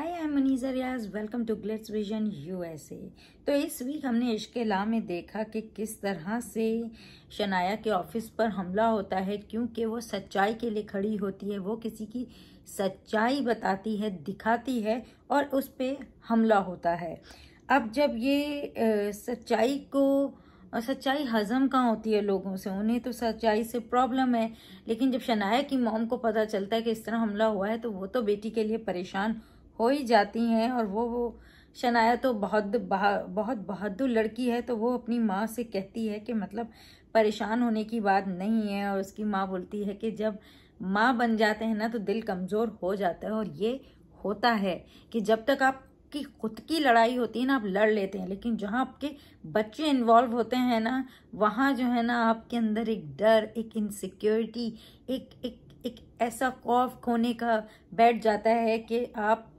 I am manager Riyaz welcome to Glitz vision USA तो इस week हमने इश्क ला में देखा कि किस तरह से शनाया के ऑफिस पर हमला होता है क्योंकि वो सच्चाई के लिए खड़ी होती है वो किसी की सच्चाई बताती है दिखाती है और उस पर हमला होता है अब जब ये सच्चाई को और सच्चाई हज़म कहाँ होती है लोगों से उन्हें तो सच्चाई से प्रॉब्लम है लेकिन जब शनाया की मॉम को पता चलता है कि इस तरह हमला हुआ है तो वो तो बेटी के लिए परेशान हो ही जाती हैं और वो वो शनाया तो बहुत बहुत बहादुर लड़की है तो वो अपनी माँ से कहती है कि मतलब परेशान होने की बात नहीं है और उसकी माँ बोलती है कि जब माँ बन जाते हैं ना तो दिल कमज़ोर हो जाता है और ये होता है कि जब तक आप आपकी खुद की लड़ाई होती है ना आप लड़ लेते हैं लेकिन जहाँ आपके बच्चे इन्वॉल्व होते हैं ना वहाँ जो है ना आपके अंदर एक डर एक इनसिक्योरिटी एक एक एक ऐसा खौफ खोने का बैठ जाता है कि आप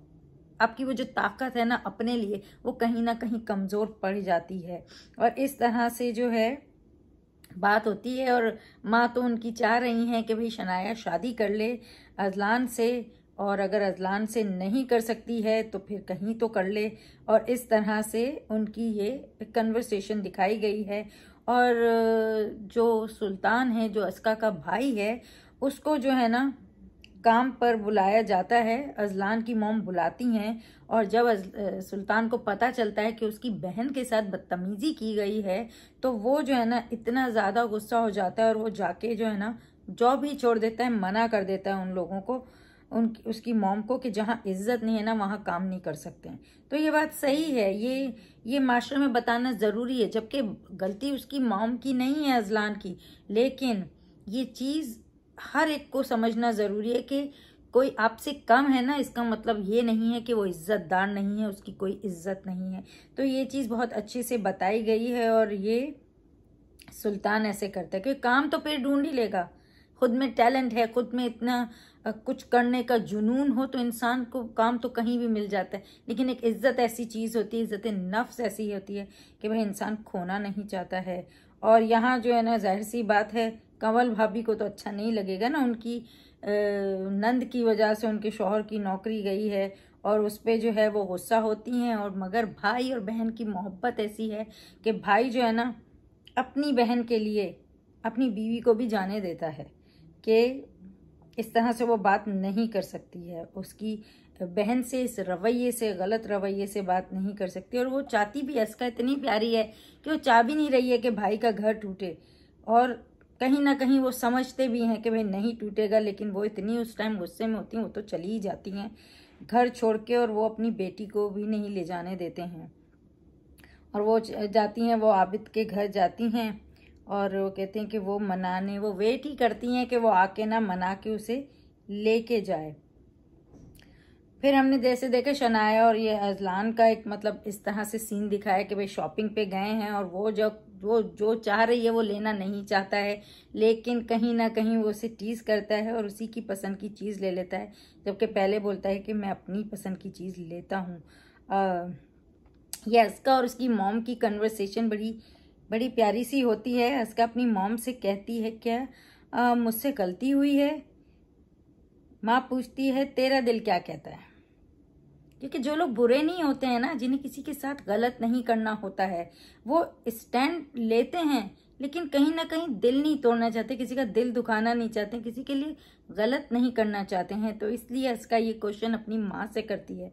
आपकी वो जो ताकत है ना अपने लिए वो कहीं ना कहीं कमज़ोर पड़ जाती है और इस तरह से जो है बात होती है और माँ तो उनकी चाह रही हैं कि भाई शनाया शादी कर ले अजलान से और अगर अजलान से नहीं कर सकती है तो फिर कहीं तो कर ले और इस तरह से उनकी ये कन्वर्सेशन दिखाई गई है और जो सुल्तान है जो अस्का का भाई है उसको जो है ना काम पर बुलाया जाता है अजलान की मोम बुलाती हैं और जब अज, सुल्तान को पता चलता है कि उसकी बहन के साथ बदतमीज़ी की गई है तो वो जो है ना इतना ज़्यादा गुस्सा हो जाता है और वो जाके जो है ना जॉब ही छोड़ देता है मना कर देता है उन लोगों को उन उसकी मोम को कि जहाँ इज्जत नहीं है ना वहाँ काम नहीं कर सकते तो ये बात सही है ये ये माशरे में बताना ज़रूरी है जबकि गलती उसकी मोम की नहीं है अजलान की लेकिन ये चीज़ हर एक को समझना ज़रूरी है कि कोई आपसे कम है ना इसका मतलब ये नहीं है कि वो इज़्ज़तदार नहीं है उसकी कोई इज्जत नहीं है तो ये चीज़ बहुत अच्छे से बताई गई है और ये सुल्तान ऐसे करता है क्योंकि काम तो फिर ढूंढ ही लेगा खुद में टैलेंट है खुद में इतना कुछ करने का जुनून हो तो इंसान को काम तो कहीं भी मिल जाता है लेकिन एक इज़्ज़त ऐसी चीज़ होती है इज़्ज़त नफ्स ऐसी होती है कि भाई इंसान खोना नहीं चाहता है और यहाँ जो है ना जाहिर सी बात है कंवल भाभी को तो अच्छा नहीं लगेगा ना उनकी नंद की वजह से उनके शोहर की नौकरी गई है और उस पर जो है वो गुस्सा होती हैं और मगर भाई और बहन की मोहब्बत ऐसी है कि भाई जो है ना अपनी बहन के लिए अपनी बीवी को भी जाने देता है कि इस तरह से वो बात नहीं कर सकती है उसकी बहन से इस रवैये से गलत रवैये से बात नहीं कर सकती और वो चाहती भी असका इतनी प्यारी है कि वो चाह भी नहीं रही है कि भाई का घर टूटे और कहीं ना कहीं वो समझते भी हैं कि भाई नहीं टूटेगा लेकिन वो इतनी उस टाइम गुस्से में होती हैं वो तो चली ही जाती हैं घर छोड़ के और वो अपनी बेटी को भी नहीं ले जाने देते हैं और वो जाती हैं वो आबिद के घर जाती हैं और वो कहते हैं कि वो मनाने वो वेट ही करती हैं कि वो आके ना मना के उसे लेके जाए फिर हमने जैसे देखा शनाया और ये अजलान का एक मतलब इस तरह से सीन दिखाया कि भाई शॉपिंग पे गए हैं और वो जब वो जो चाह रही है वो लेना नहीं चाहता है लेकिन कहीं ना कहीं वो उसे टीज़ करता है और उसी की पसंद की चीज़ ले लेता है जबकि पहले बोलता है कि मैं अपनी पसंद की चीज़ लेता हूँ यह हस्का और उसकी मॉम की कन्वर्सेशन बड़ी बड़ी प्यारी सी होती है हस्का अपनी मॉम से कहती है क्या मुझसे गलती हुई है माँ पूछती है तेरा दिल क्या कहता है क्योंकि जो लोग बुरे नहीं होते हैं ना जिन्हें किसी के साथ गलत नहीं करना होता है वो स्टैंड लेते हैं लेकिन कहीं ना कहीं दिल नहीं तोड़ना चाहते किसी का दिल दुखाना नहीं चाहते किसी के लिए गलत नहीं करना चाहते हैं तो इसलिए अस्का ये क्वेश्चन अपनी माँ से करती है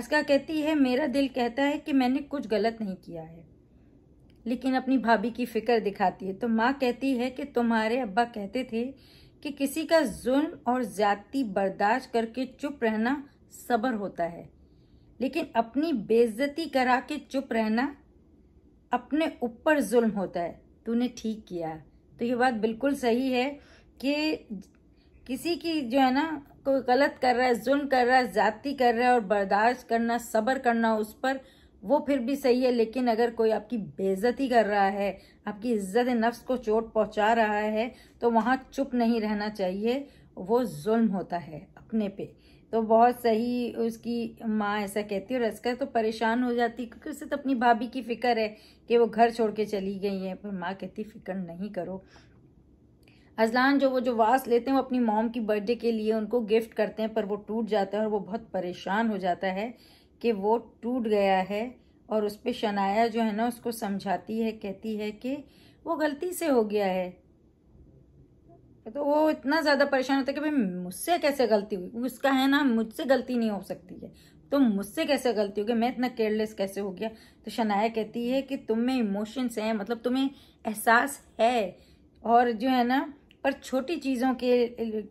अस्का कहती है मेरा दिल कहता है कि मैंने कुछ गलत नहीं किया है लेकिन अपनी भाभी की फिक्र दिखाती है तो माँ कहती है कि तुम्हारे अब्बा कहते थे कि किसी का जुल्म और ज़्यादती बर्दाश्त करके चुप रहना सब्र होता है लेकिन अपनी बेइज्जती करा के चुप रहना अपने ऊपर जुल्म होता है तूने ठीक किया तो ये बात बिल्कुल सही है कि किसी की जो है ना कोई गलत कर रहा है जुल्म कर रहा है ज़्यादती कर रहा है और बर्दाश्त करना सब्र करना उस पर वो फिर भी सही है लेकिन अगर कोई आपकी बेइज्जती कर रहा है आपकी इज्जत नफ्स को चोट पहुंचा रहा है तो वहाँ चुप नहीं रहना चाहिए वो जुल्म होता है अपने पे तो बहुत सही उसकी माँ ऐसा कहती है और अस्कर तो परेशान हो जाती क्योंकि उसे तो अपनी भाभी की फ़िक्र है कि वो घर छोड़ के चली गई है पर माँ कहती फ़िक्र नहीं करो अजलान जो वो जो वास लेते हैं वो अपनी मॉम की बर्थडे के लिए उनको गिफ्ट करते हैं पर वो टूट जाता है और वो बहुत परेशान हो जाता है कि वो टूट गया है और उस पर शनाया जो है ना उसको समझाती है कहती है कि वो गलती से हो गया है तो वो इतना ज़्यादा परेशान होता है कि भाई मुझसे कैसे गलती हुई उसका है ना मुझसे गलती नहीं हो सकती है तो मुझसे कैसे गलती हो गई मैं इतना केयरलेस कैसे हो गया तो शनाया कहती है कि तुम में इमोशंस हैं मतलब तुम्हें एहसास है और जो है ना पर छोटी चीज़ों के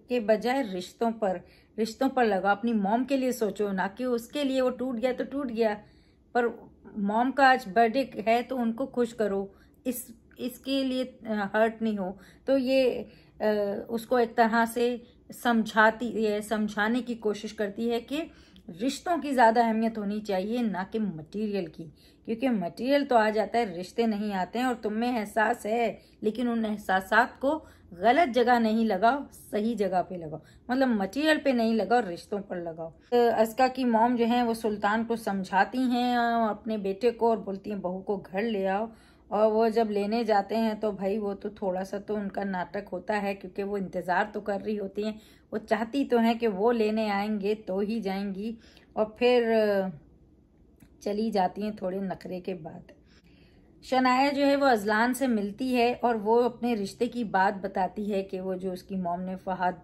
के बजाय रिश्तों पर रिश्तों पर लगाओ अपनी मॉम के लिए सोचो ना कि उसके लिए वो टूट गया तो टूट गया पर मॉम का आज बर्थडे है तो उनको खुश करो इस इसके लिए हर्ट नहीं हो तो ये उसको एक तरह से समझाती है समझाने की कोशिश करती है कि रिश्तों की ज़्यादा अहमियत होनी चाहिए ना कि मटेरियल की क्योंकि मटेरियल तो आ जाता है रिश्ते नहीं आते हैं और तुम में एहसास है लेकिन उन एहसास को गलत जगह नहीं लगाओ सही जगह पे लगाओ मतलब मटेरियल पे नहीं लगाओ रिश्तों पर लगाओ तो अस्का की मॉम जो है वो सुल्तान को समझाती हैं अपने बेटे को और बोलती हैं बहू को घर ले आओ और वो जब लेने जाते हैं तो भाई वो तो थोड़ा सा तो उनका नाटक होता है क्योंकि वो इंतज़ार तो कर रही होती हैं वो चाहती तो हैं कि वो लेने आएंगे तो ही जाएंगी और फिर चली जाती हैं थोड़े नखरे के बाद शनाया जो है वो अजलान से मिलती है और वो अपने रिश्ते की बात बताती है कि वो जो उसकी मोम ने फहद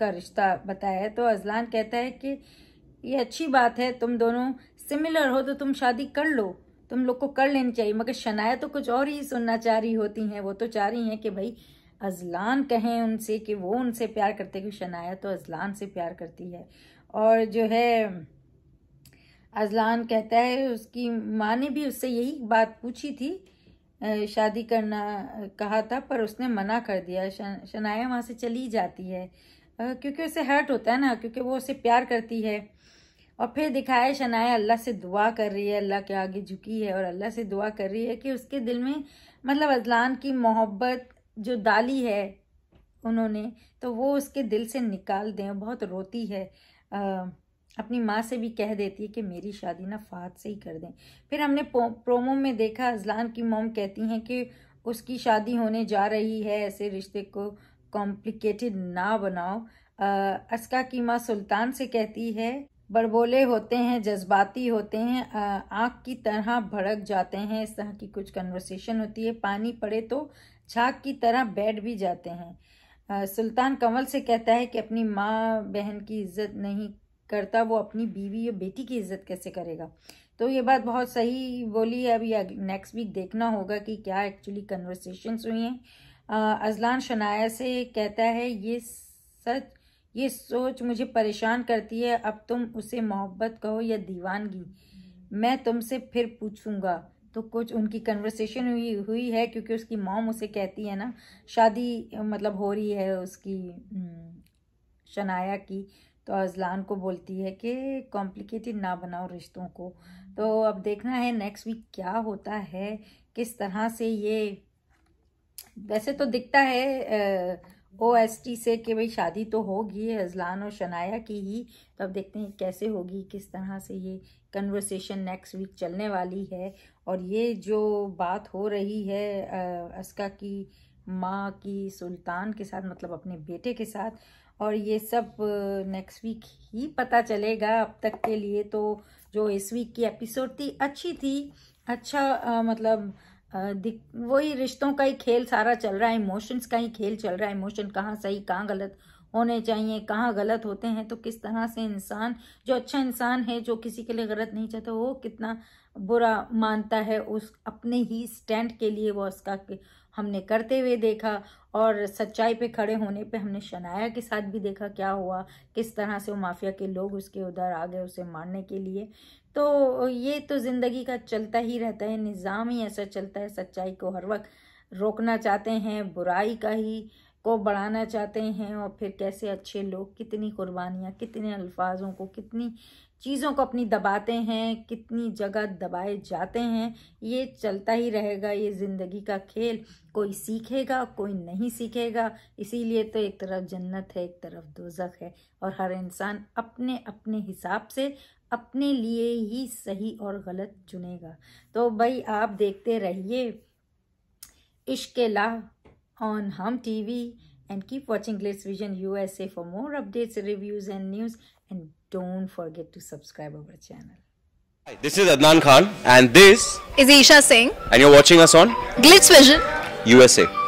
का रिश्ता बताया है तो अजलान कहता है कि ये अच्छी बात है तुम दोनों सिमिलर हो तो तुम शादी कर लो तुम लोग को कर लेनी चाहिए मगर शनाया तो कुछ और ही सुनना चाह रही होती हैं वो तो चाह रही हैं कि भाई अजलान कहें उनसे कि वो उनसे प्यार करते क्योंकि शनाया तो अजलान से प्यार करती है और जो है अजलान कहता है उसकी माँ ने भी उससे यही बात पूछी थी शादी करना कहा था पर उसने मना कर दिया शनाया वहाँ से चली जाती है क्योंकि उसे हर्ट होता है ना क्योंकि वो उसे प्यार करती है और फिर दिखाया शनाया अल्लाह से दुआ कर रही है अल्लाह के आगे झुकी है और अल्लाह से दुआ कर रही है कि उसके दिल में मतलब अजलान की मोहब्बत जो डाली है उन्होंने तो वो उसके दिल से निकाल दें बहुत रोती है आ, अपनी माँ से भी कह देती है कि मेरी शादी ना फात से ही कर दें फिर हमने प्रोमो में देखा अजलान की मोम कहती हैं कि उसकी शादी होने जा रही है ऐसे रिश्ते को कॉम्प्लिकेटेड ना बनाओ अस्का की माँ सुल्तान से कहती है बड़बोले होते हैं जज्बाती होते हैं आँख की तरह भड़क जाते हैं इस तरह की कुछ कन्वर्सेशन होती है पानी पड़े तो छाक की तरह बैठ भी जाते हैं सुल्तान कंवल से कहता है कि अपनी माँ बहन की इज्जत नहीं करता वो अपनी बीवी या बेटी की इज्जत कैसे करेगा तो ये बात बहुत सही बोली है अभी नेक्स्ट वीक देखना होगा कि क्या एक्चुअली कन्वर्सेशंस हुई हैं अजलान शनाया से कहता है ये सच ये सोच मुझे परेशान करती है अब तुम उसे मोहब्बत कहो या दीवानगी मैं तुमसे फिर पूछूंगा तो कुछ उनकी कन्वर्सेशन हुई हुई है क्योंकि उसकी मॉम उसे कहती है ना शादी मतलब हो रही है उसकी हम्म, शनाया की तो अजलान को बोलती है कि कॉम्प्लिकेटेड ना बनाओ रिश्तों को तो अब देखना है नेक्स्ट वीक क्या होता है किस तरह से ये वैसे तो दिखता है आ, ओएसटी से कि भाई शादी तो होगी हज़लान अजलान और शनाया की ही तो अब देखते हैं कैसे होगी किस तरह से ये कन्वर्सेशन नेक्स्ट वीक चलने वाली है और ये जो बात हो रही है अस्का की माँ की सुल्तान के साथ मतलब अपने बेटे के साथ और ये सब नेक्स्ट वीक ही पता चलेगा अब तक के लिए तो जो इस वीक की एपिसोड थी अच्छी थी अच्छा आ, मतलब वही रिश्तों का ही खेल सारा चल रहा है इमोशंस का ही खेल चल रहा है इमोशन कहाँ सही कहाँ गलत होने चाहिए कहाँ गलत होते हैं तो किस तरह से इंसान जो अच्छा इंसान है जो किसी के लिए गलत नहीं चाहता वो कितना बुरा मानता है उस अपने ही स्टैंड के लिए वो उसका हमने करते हुए देखा और सच्चाई पे खड़े होने पे हमने शनाया के साथ भी देखा क्या हुआ किस तरह से वो माफिया के लोग उसके उधर आ गए उसे मारने के लिए तो ये तो ज़िंदगी का चलता ही रहता है निज़ाम ही ऐसा चलता है सच्चाई को हर वक्त रोकना चाहते हैं बुराई का ही को बढ़ाना चाहते हैं और फिर कैसे अच्छे लोग कितनी कुर्बानियाँ कितने अल्फाजों को कितनी चीज़ों को अपनी दबाते हैं कितनी जगह दबाए जाते हैं ये चलता ही रहेगा ये ज़िंदगी का खेल कोई सीखेगा कोई नहीं सीखेगा इसीलिए तो एक तरफ जन्नत है एक तरफ दोजक़ है और हर इंसान अपने अपने हिसाब से अपने लिए ही सही और गलत चुनेगा तो भाई आप देखते रहिए इश्क ला on Hum TV and keep watching Glitz Vision USA for more updates, reviews and news and don't forget to subscribe our channel. Hi, this is Adnan Khan and this is Isha Singh and you're watching us on Glitz Vision USA.